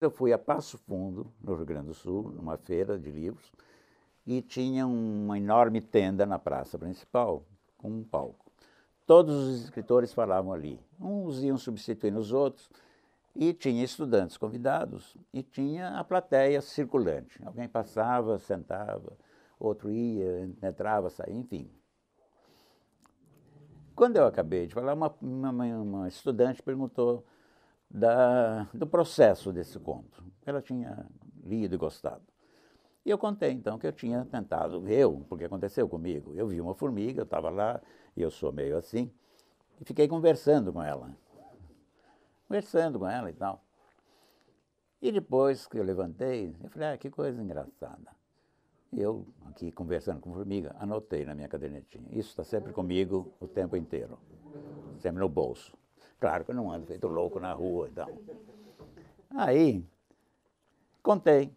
Eu fui a Passo Fundo, no Rio Grande do Sul, numa feira de livros, e tinha uma enorme tenda na praça principal, com um palco. Todos os escritores falavam ali, uns iam substituindo os outros, e tinha estudantes convidados, e tinha a plateia circulante. Alguém passava, sentava, outro ia, entrava, saía, enfim. Quando eu acabei de falar, uma, uma, uma estudante perguntou da, do processo desse conto. Ela tinha lido e gostado. E eu contei então que eu tinha tentado, eu, porque aconteceu comigo, eu vi uma formiga, eu estava lá, e eu sou meio assim, e fiquei conversando com ela. Conversando com ela e tal. E depois que eu levantei, eu falei, ah, que coisa engraçada. Eu, aqui conversando com formiga, anotei na minha cadernetinha. Isso está sempre comigo o tempo inteiro, sempre no bolso. Claro que eu não ando feito louco na rua então. Aí, contei.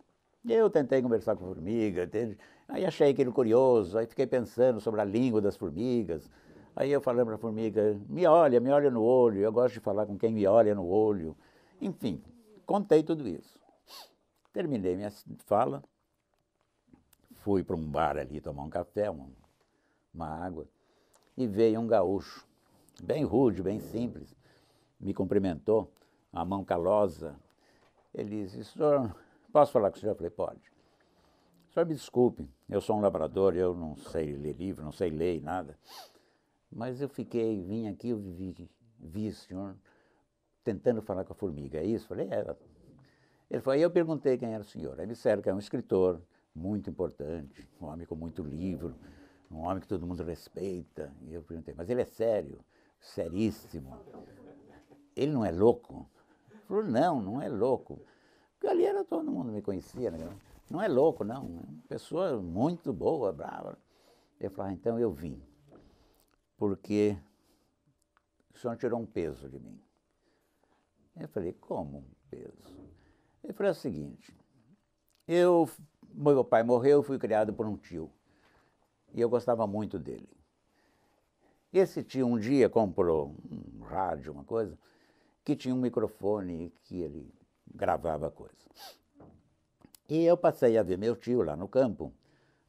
Eu tentei conversar com a formiga, aí achei aquilo curioso, aí fiquei pensando sobre a língua das formigas. Aí eu falei para a formiga, me olha, me olha no olho, eu gosto de falar com quem me olha no olho. Enfim, contei tudo isso. Terminei minha fala, fui para um bar ali tomar um café, uma água, e veio um gaúcho, bem rude, bem simples, me cumprimentou, a mão calosa. Ele disse, senhor, posso falar com o senhor? Eu falei, pode. Senhor, me desculpe, eu sou um labrador, eu não sei ler livro, não sei ler nada. Mas eu fiquei, vim aqui, eu vi, vi o senhor tentando falar com a formiga, é isso? Eu falei, era. É. Ele falou, aí eu perguntei quem era o senhor. Aí me disseram que é um escritor muito importante, um homem com muito livro, um homem que todo mundo respeita. E eu perguntei, mas ele é sério, seríssimo ele não é louco? Ele falou, não, não é louco. Porque ali era todo mundo me conhecia, né? não é louco, não. É uma pessoa muito boa, brava. Ele falou, ah, então eu vim, porque o senhor tirou um peso de mim. Eu falei, como um peso? Ele falou é o seguinte, eu, meu pai morreu, fui criado por um tio. E eu gostava muito dele. Esse tio um dia comprou um rádio, uma coisa, que tinha um microfone que ele gravava coisas. E eu passei a ver meu tio lá no campo,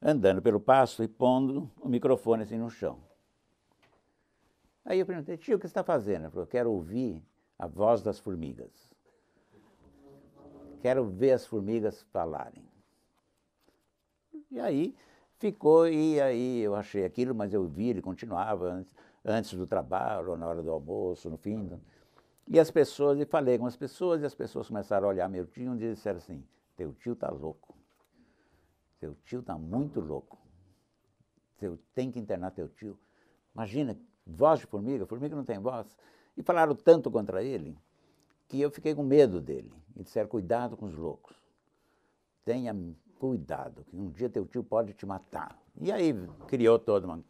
andando pelo pasto e pondo o microfone assim no chão. Aí eu perguntei, tio, o que você está fazendo? Ele falou, eu quero ouvir a voz das formigas. Quero ver as formigas falarem. E aí ficou, e aí eu achei aquilo, mas eu vi, ele continuava antes, antes do trabalho, na hora do almoço, no fim. Do... E as pessoas, e falei com as pessoas, e as pessoas começaram a olhar meu tio e disseram assim, teu tio tá louco, teu tio tá muito louco, teu, tem que internar teu tio. Imagina, voz de formiga, formiga não tem voz. E falaram tanto contra ele, que eu fiquei com medo dele. E disseram, cuidado com os loucos, tenha cuidado, que um dia teu tio pode te matar. E aí criou todo uma...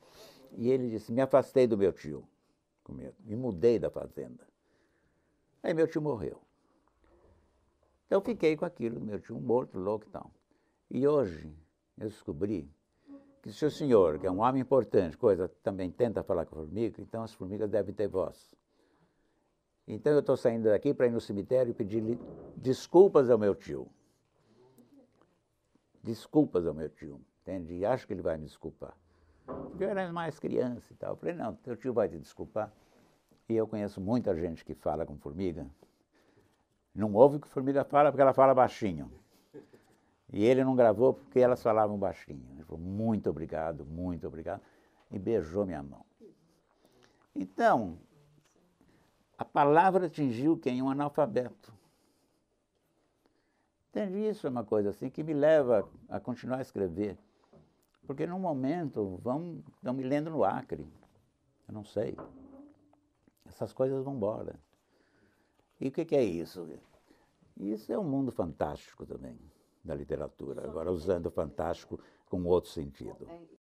E ele disse, me afastei do meu tio, com medo, e mudei da fazenda. Aí meu tio morreu. Então eu fiquei com aquilo, meu tio morto, louco e tal. E hoje eu descobri que se o senhor, que é um homem importante, coisa, também tenta falar com a formiga, então as formigas devem ter voz. Então eu estou saindo daqui para ir no cemitério e pedir desculpas ao meu tio. Desculpas ao meu tio, entende? E acho que ele vai me desculpar. Eu era mais criança e tal. Eu falei, não, teu tio vai te desculpar. E eu conheço muita gente que fala com formiga. Não ouve o que formiga fala porque ela fala baixinho. E ele não gravou porque elas falavam baixinho. Ele falou, muito obrigado, muito obrigado. E beijou minha mão. Então, a palavra atingiu quem? Um analfabeto. Entende? Isso é uma coisa assim que me leva a continuar a escrever. Porque num momento vão, estão me lendo no Acre. Eu não sei essas coisas vão embora. E o que, que é isso? Isso é um mundo fantástico também, da literatura, agora usando o fantástico com outro sentido. É